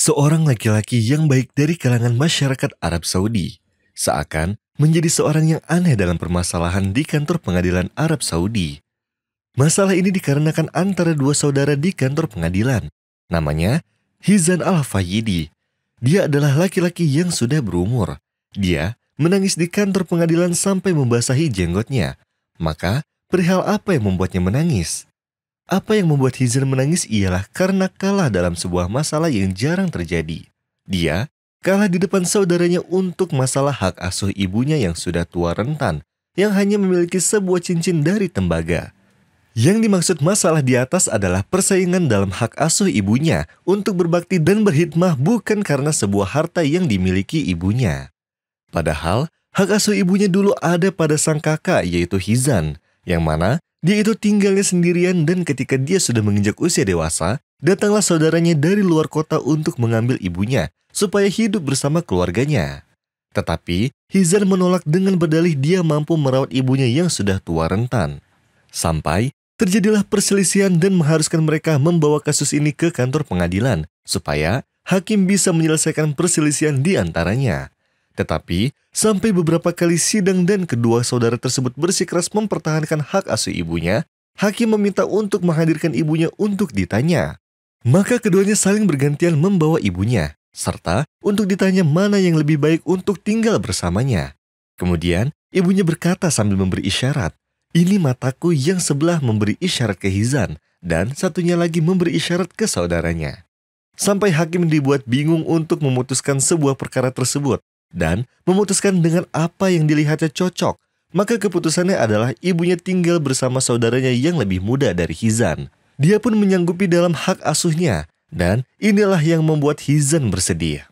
seorang laki-laki yang baik dari kalangan masyarakat Arab Saudi, seakan menjadi seorang yang aneh dalam permasalahan di kantor pengadilan Arab Saudi. Masalah ini dikarenakan antara dua saudara di kantor pengadilan. Namanya Hizan al fayidi Dia adalah laki-laki yang sudah berumur. Dia menangis di kantor pengadilan sampai membasahi jenggotnya. Maka, perihal apa yang membuatnya menangis? Apa yang membuat Hizan menangis ialah karena kalah dalam sebuah masalah yang jarang terjadi. Dia kalah di depan saudaranya untuk masalah hak asuh ibunya yang sudah tua rentan, yang hanya memiliki sebuah cincin dari tembaga. Yang dimaksud masalah di atas adalah persaingan dalam hak asuh ibunya untuk berbakti dan berhitmah bukan karena sebuah harta yang dimiliki ibunya. Padahal, hak asuh ibunya dulu ada pada sang kakak yaitu Hizan, yang mana dia itu tinggalnya sendirian dan ketika dia sudah menginjak usia dewasa, datanglah saudaranya dari luar kota untuk mengambil ibunya supaya hidup bersama keluarganya. Tetapi, Hizar menolak dengan berdalih dia mampu merawat ibunya yang sudah tua rentan. Sampai terjadilah perselisihan dan mengharuskan mereka membawa kasus ini ke kantor pengadilan supaya hakim bisa menyelesaikan perselisihan di antaranya. Tetapi, sampai beberapa kali sidang dan kedua saudara tersebut bersikeras mempertahankan hak asuh ibunya, hakim meminta untuk menghadirkan ibunya untuk ditanya. Maka keduanya saling bergantian membawa ibunya, serta untuk ditanya mana yang lebih baik untuk tinggal bersamanya. Kemudian, ibunya berkata sambil memberi isyarat, ini mataku yang sebelah memberi isyarat ke Hizan, dan satunya lagi memberi isyarat ke saudaranya. Sampai hakim dibuat bingung untuk memutuskan sebuah perkara tersebut, dan memutuskan dengan apa yang dilihatnya cocok. Maka keputusannya adalah ibunya tinggal bersama saudaranya yang lebih muda dari Hizan. Dia pun menyanggupi dalam hak asuhnya dan inilah yang membuat Hizan bersedih.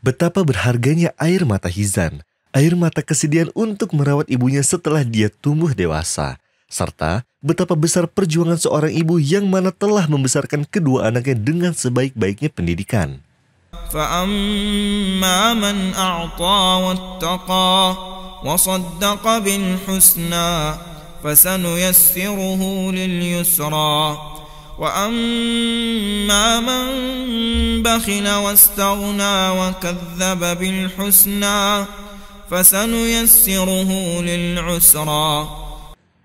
Betapa berharganya air mata Hizan, air mata kesedihan untuk merawat ibunya setelah dia tumbuh dewasa, serta betapa besar perjuangan seorang ibu yang mana telah membesarkan kedua anaknya dengan sebaik-baiknya pendidikan. فأما من أعطى واتقى وصدق بالحسنى فسنيسره لليسرى وأما من بخل واستغنى وكذب بالحسنى فسنيسره للعسرى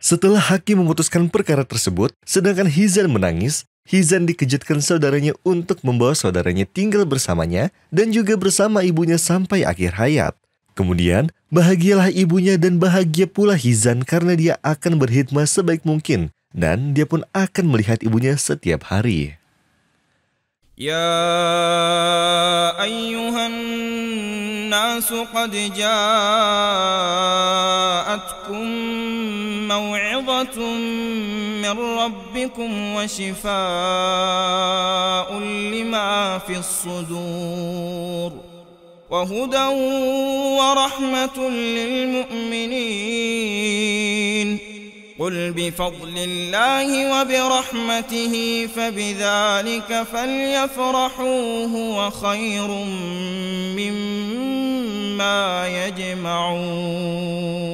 Setelah hakim memutuskan perkara tersebut, sedangkan Hizal menangis, Hizan dikejutkan saudaranya untuk membawa saudaranya tinggal bersamanya dan juga bersama ibunya sampai akhir hayat. Kemudian, bahagialah ibunya dan bahagia pula Hizan karena dia akan berkhidmat sebaik mungkin dan dia pun akan melihat ibunya setiap hari. Ya ayyuhan nasu qad ja'atkum موعظة من ربكم وشفاء لما في الصدور وهدى ورحمة للمؤمنين قل بفضل الله وبرحمته فبذلك فليفرحوا هو خير مما يجمعون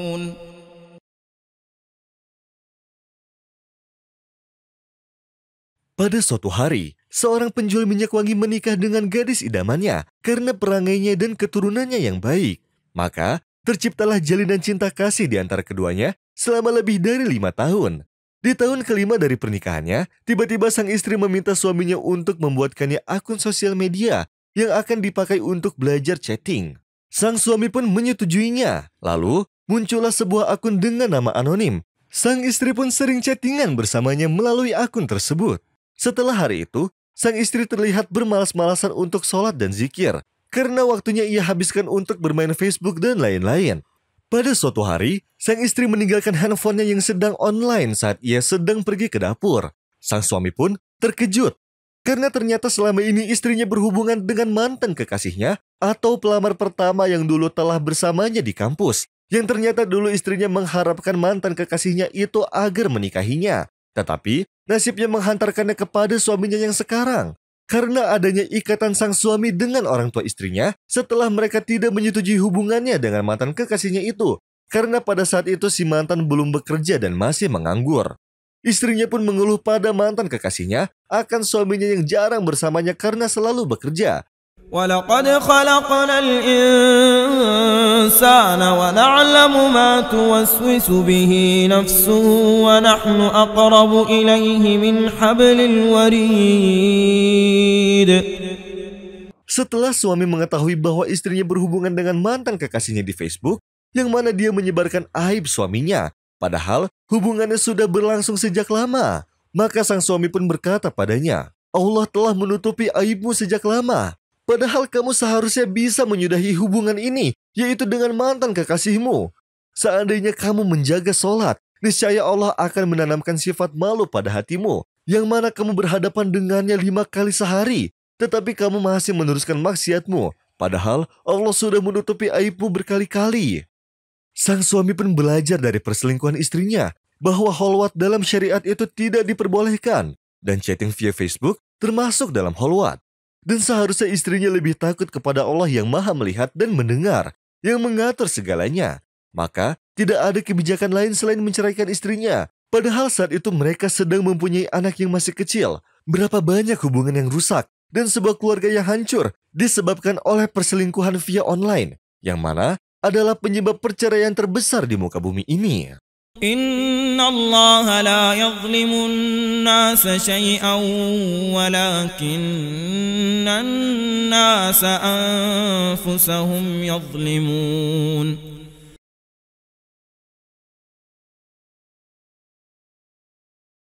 Pada suatu hari, seorang penjual minyak wangi menikah dengan gadis idamannya karena perangainya dan keturunannya yang baik. Maka, terciptalah jalinan cinta kasih di antara keduanya selama lebih dari lima tahun. Di tahun kelima dari pernikahannya, tiba-tiba sang istri meminta suaminya untuk membuatkannya akun sosial media yang akan dipakai untuk belajar chatting. Sang suami pun menyetujuinya. Lalu, muncullah sebuah akun dengan nama anonim. Sang istri pun sering chattingan bersamanya melalui akun tersebut. Setelah hari itu, sang istri terlihat bermalas-malasan untuk sholat dan zikir karena waktunya ia habiskan untuk bermain Facebook dan lain-lain. Pada suatu hari, sang istri meninggalkan handphonenya yang sedang online saat ia sedang pergi ke dapur. Sang suami pun terkejut karena ternyata selama ini istrinya berhubungan dengan mantan kekasihnya atau pelamar pertama yang dulu telah bersamanya di kampus. Yang ternyata dulu istrinya mengharapkan mantan kekasihnya itu agar menikahinya. Tetapi nasibnya menghantarkannya kepada suaminya yang sekarang. Karena adanya ikatan sang suami dengan orang tua istrinya setelah mereka tidak menyetujui hubungannya dengan mantan kekasihnya itu. Karena pada saat itu si mantan belum bekerja dan masih menganggur. Istrinya pun mengeluh pada mantan kekasihnya akan suaminya yang jarang bersamanya karena selalu bekerja. ولقد خلقنا الإنسان ونعلم ما توسوس به نفسه ونحن أقرب إليه من حبل الوريد Setelah suami mengetahui bahwa istrinya berhubungan dengan mantan kekasihnya di Facebook, yang mana dia menyebarkan aib suaminya, padahal hubungannya sudah berlangsung sejak lama, maka sang suami pun berkata padanya, Allah telah menutupi aibmu sejak lama, Padahal kamu seharusnya bisa menyudahi hubungan ini, yaitu dengan mantan kekasihmu. Seandainya kamu menjaga sholat, niscaya Allah akan menanamkan sifat malu pada hatimu, yang mana kamu berhadapan dengannya lima kali sehari, tetapi kamu masih meneruskan maksiatmu, padahal Allah sudah menutupi aibmu berkali-kali. Sang suami pun belajar dari perselingkuhan istrinya bahwa holwat dalam syariat itu tidak diperbolehkan, dan chatting via Facebook termasuk dalam holwat. Dan seharusnya istrinya lebih takut kepada Allah yang maha melihat dan mendengar, yang mengatur segalanya. Maka tidak ada kebijakan lain selain menceraikan istrinya. Padahal saat itu mereka sedang mempunyai anak yang masih kecil. Berapa banyak hubungan yang rusak dan sebuah keluarga yang hancur disebabkan oleh perselingkuhan via online, yang mana adalah penyebab perceraian terbesar di muka bumi ini. إن الله لا يظلم الناس شيئا ولكن الناس أنفسهم يظلمون